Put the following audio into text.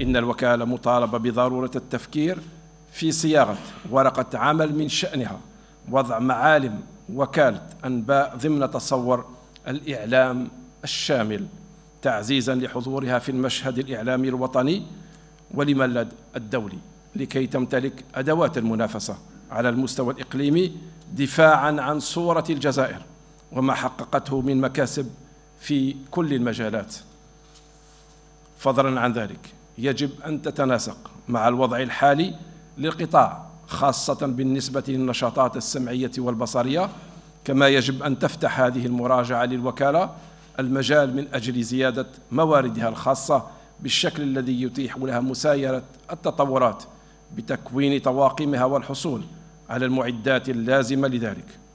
إن الوكالة مطالبة بضرورة التفكير في صياغة ورقة عمل من شأنها وضع معالم وكالة أنباء ضمن تصور الإعلام الشامل تعزيزا لحضورها في المشهد الإعلامي الوطني ولملد الدولي لكي تمتلك أدوات المنافسة على المستوى الإقليمي دفاعا عن صورة الجزائر وما حققته من مكاسب في كل المجالات فضلا عن ذلك يجب أن تتناسق مع الوضع الحالي للقطاع خاصة بالنسبة للنشاطات السمعية والبصرية كما يجب أن تفتح هذه المراجعة للوكالة المجال من أجل زيادة مواردها الخاصة بالشكل الذي يتيح لها مسايرة التطورات بتكوين طواقمها والحصول على المعدات اللازمة لذلك